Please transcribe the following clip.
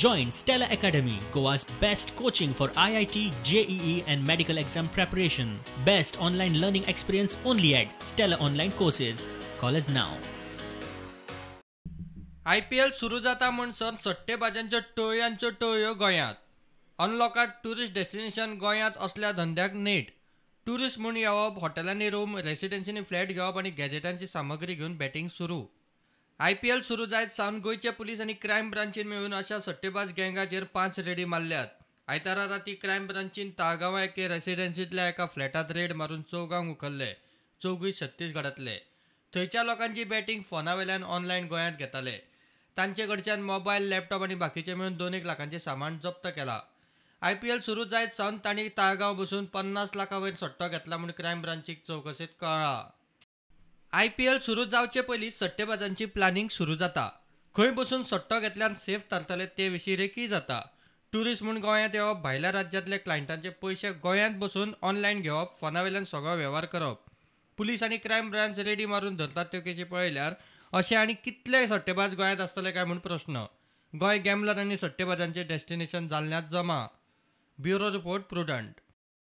Join Stella Academy, Goa's best coaching for IIT, JEE, and medical exam preparation. Best online learning experience only at Stella Online Courses. Call us now. I P L सुरू जाता म्हणसर सट्टेबाजांच्यो टोळयांच्यो Toyo गोंयांत अनलॉकात tourist destination गोंयांत असल्या धंद्याक net tourist म्हूण येवप हॉटेलांनी room रेसिडेन्सीनी flat घेवप आनी गॅजेटांची सामग्री घेवन बॅटिंग सुरू आय पी एल सुरू जायत सावन गोयचे पुलीस आणि क्राईम ब्रांचीन मेळून अशा सट्टेबाज गँगाचेर पांच रेडी मारल्यात आयतारा राती क्रायम ब्रांचीन ताळगांवा एके रेसिडेन्सीतल्या एका फ्लॅटात रेड मारून चौगांक उखल्ले चौगूय छत्तीसगडातले थंयच्या लोकांची बॅटींग फोनावेल्यान ऑनलायन गोंयांत घेताले तांचे कडच्यान मोबायल लॅपटॉप आनी बाकीचे मेळून दोन एक लाखांचे सामान जप्त केला आय पी एल सुरू जायत सावन तांणी ताळगांव बसून पन्नास लाखां वयर सट्टो घेतला म्हूण क्रायम ब्रांचीक चौकशीत कळ्ळां आय पी एल सुरू जावचे पयलीं सट्टेबाजांची प्लॅनिंग सुरू जाता खंय बसून सट्टो घेतल्यान सेफ थारतले ते विशीं रेकी जाता टुरिस्ट म्हूण गोंयांत येवप भायल्या राज्यांतल्या क्लायंटांचे पयशे गोंयांत बसून ऑनलायन घेवप वेल्यान सगळो वेव्हार करप पुलीस आनी क्रायम ब्रांच रेडी मारून धरतात त्यो केशी पळयल्यार अशे आनी कितले सट्टेबाज गोंयांत आसतले काय म्हूण प्रस्न गोंय गॅमलर आनी सट्टेबाजांचे डेस्टिनेशन जाल्ल्यांत जमा ब्युरो रिपोर्ट प्रुडंट